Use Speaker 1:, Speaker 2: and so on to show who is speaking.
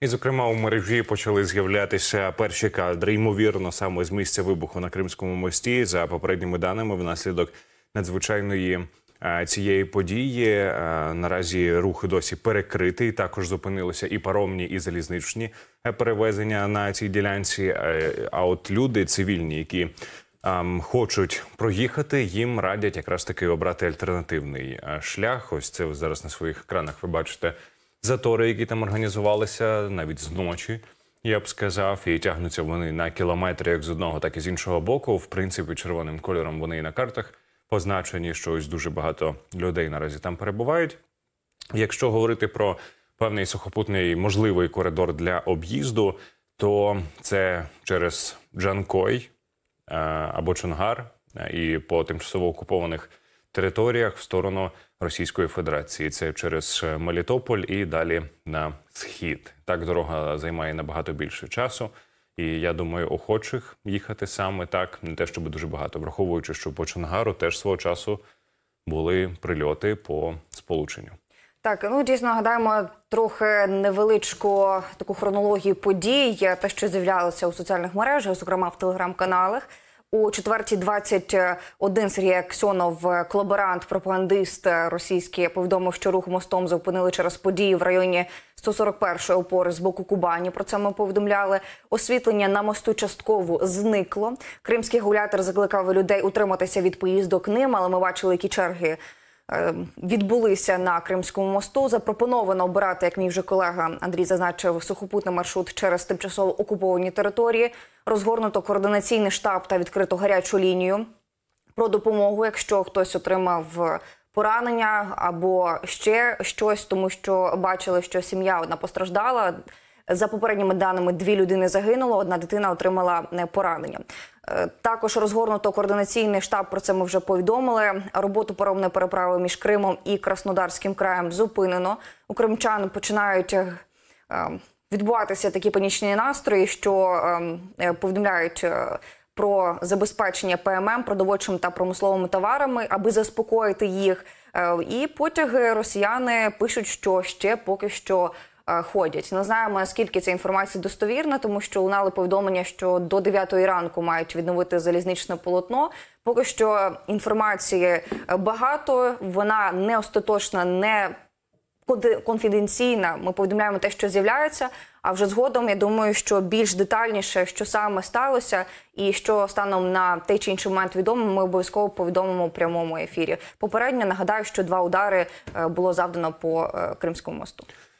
Speaker 1: І, зокрема, у мережі почали з'являтися перші кадри, ймовірно, саме з місця вибуху на Кримському мості. За попередніми даними, внаслідок надзвичайної е, цієї події е, наразі рух досі перекритий. Також зупинилися і паромні, і залізничні е, перевезення на цій ділянці. А от люди цивільні, які Хочуть проїхати, їм радять якраз таки обрати альтернативний шлях. Ось це зараз на своїх екранах Ви бачите затори, які там організувалися, навіть зночі. Я б сказав, і тягнуться вони на кілометри як з одного, так і з іншого боку. В принципі, червоним кольором вони і на картах позначені, що ось дуже багато людей наразі там перебувають. Якщо говорити про певний сухопутний можливий коридор для об'їзду, то це через Джанкой е, або Чонгар е, і по тимчасово окупованих територіях в сторону Російської Федерації. Це через е, Мелітополь і далі на схід. Так дорога займає набагато більше часу. І я думаю, охочих їхати саме так не те, щоб дуже багато, враховуючи, що по Чонгару теж свого часу були прильоти по сполученню.
Speaker 2: Так, ну дійсно гадаємо трохи невеличку таку хронологію подій, те, що з'являлося у соціальних мережах, зокрема в телеграм-каналах. Е, О 4.21 Сергій Аксьонов, е, колаборант, пропагандист е, російський, повідомив, що рух мостом зупинили через події в районі 141-ї опори з боку Кубані. Про це ми повідомляли. Освітлення на мосту частково зникло. Кримський гулятор закликав людей утриматися від поїздок ним, але ми бачили, які черги Ем, відбулися на Кримському мосту. Запропоновано обирати, як мій вже колега Андрій зазначив, сухопутний маршрут через тимчасово окуповані території. Розгорнуто координаційний штаб та відкрито гарячу лінію про допомогу, якщо хтось отримав. Поранення або ще щось, тому що бачили, що сім'я одна постраждала. За попередніми даними, дві людини загинуло, одна дитина отримала е, поранення. Е, також розгорнуто координаційний штаб. Про це ми вже повідомили. Роботу паромної переправи між Кримом і Краснодарським краєм зупинено. У кримчан починають е, відбуватися такі панічні настрої, що ем, повідомляють. Про забезпечення ПММ продовольчими та промисловими товарами, аби заспокоїти їх. І потяги росіяни пишуть, що ще поки що Е, ходять. Не знаємо наскільки ця інформація достовірна, тому що лунали повідомлення, що до 9 ранку мають відновити залізничне полотно. Поки що інформації е, багато, вона не остаточна, не конфіденційна. Ми повідомляємо те, що з'являється. А вже згодом я думаю, що більш детальніше, що саме сталося, і що станом на той чи інший момент відомо, ми обов'язково повідомимо в прямому ефірі. Попередньо нагадаю, що два удари е, було завдано по Кримському мосту.